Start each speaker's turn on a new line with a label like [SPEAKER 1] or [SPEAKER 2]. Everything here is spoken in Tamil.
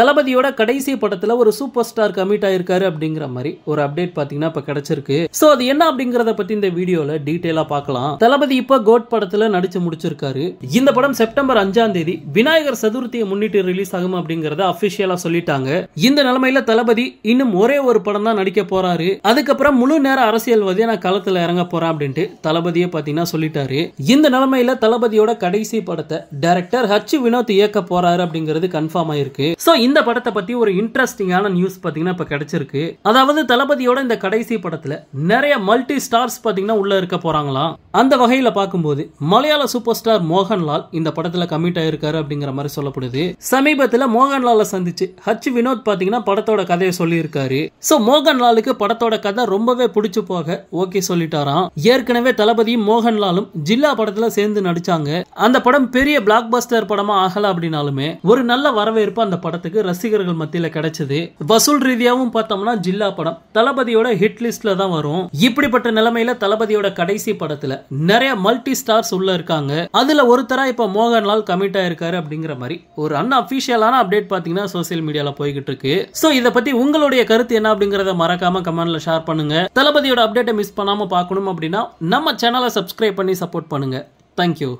[SPEAKER 1] தளபதியோட கடைசி படத்துல ஒரு சூப்பர் ஸ்டார் கமிட் ஆயிருக்காரு அப்படிங்கிற மாதிரி ஒரு அப்டேட் பாத்தீங்கன்னா இப்ப கிடைச்சிருக்கு சோ அது என்ன அப்படிங்கறத பத்தி இந்த வீடியோல டீடைலா பார்க்கலாம் தளபதி இப்ப கோட் படத்துல நடிச்சு முடிச்சிருக்காரு இந்த படம் செப்டம்பர் அஞ்சாம் தேதி விநாயகர் சதுர்த்தியை முன்னிட்டு ரிலீஸ் ஆகும் அப்படிங்கறத அபிஷியலா சொல்லிட்டாங்க இந்த நிலைமையில தளபதி இன்னும் ஒரே ஒரு படம் தான் நடிக்க போறாரு அதுக்கப்புறம் முழு நேரம் அரசியல்வாதியா நான் களத்துல இறங்க போறேன் அப்படின்ட்டு தளபதியே பாத்தீங்கன்னா சொல்லிட்டாரு இந்த நிலைமையில தளபதியோட கடைசி படத்தை டைரக்டர் ஹச் வினோத் இயக்க போறாரு அப்படிங்கிறது கன்ஃபார்ம் ஆயிருக்கு சோ இந்த படத்தை பற்றி ஒரு இன்ட்ரெஸ்டிங்கான நியூஸ் பாத்தீங்கன்னா இப்போ கிடைச்சிருக்கு அதாவது தளபதியோட இந்த கடைசி படத்துல நிறைய மல்டி ஸ்டார்ஸ் பாத்தீங்கன்னா உள்ள இருக்க போறாங்களா அந்த வகையில பார்க்கும்போது மலையாள சூப்பர் ஸ்டார் மோகன்லால் இந்த படத்துல கமிட் ஆயிருக்காரு அப்படிங்கிற மாதிரி சொல்லப்படுது சமீபத்துல மோகன்லால சந்திச்சு ஹச் வினோத் பாத்தீங்கன்னா படத்தோட கதையை சொல்லியிருக்காரு சோ மோகன்லாலுக்கு படத்தோட கதை ரொம்பவே பிடிச்சு போக ஓகே சொல்லிட்டாராம் ஏற்கனவே தளபதியும் மோகன்லாலும் ஜில்லா படத்துல சேர்ந்து நடிச்சாங்க அந்த படம் பெரிய பிளாக் பஸ்டர் படமா ஆகல அப்படின்னாலுமே ஒரு நல்ல வரவேற்பு அந்த படத்துக்கு படத்துக்கு ரசிகர்கள் மத்தியில கிடைச்சது வசூல் ரீதியாவும் பார்த்தோம்னா ஜில்லா படம் தளபதியோட ஹிட் லிஸ்ட்ல தான் வரும் இப்படிப்பட்ட நிலைமையில தளபதியோட கடைசி படத்துல நிறைய மல்டி ஸ்டார்ஸ் உள்ள இருக்காங்க அதுல ஒருத்தரா இப்ப மோகன்லால் கமிட் ஆயிருக்காரு அப்படிங்கிற மாதிரி ஒரு அன் அபிஷியலான அப்டேட் பாத்தீங்கன்னா சோசியல் மீடியால போய்கிட்டு இருக்கு சோ இத பத்தி உங்களுடைய கருத்து என்ன அப்படிங்கறத மறக்காம கமெண்ட்ல ஷேர் பண்ணுங்க தளபதியோட அப்டேட்டை மிஸ் பண்ணாம பார்க்கணும் அப்படின்னா நம்ம சேனலை சப்ஸ்கிரைப் பண்ணி சப்போர்ட் பண்ணுங்க தேங்க்யூ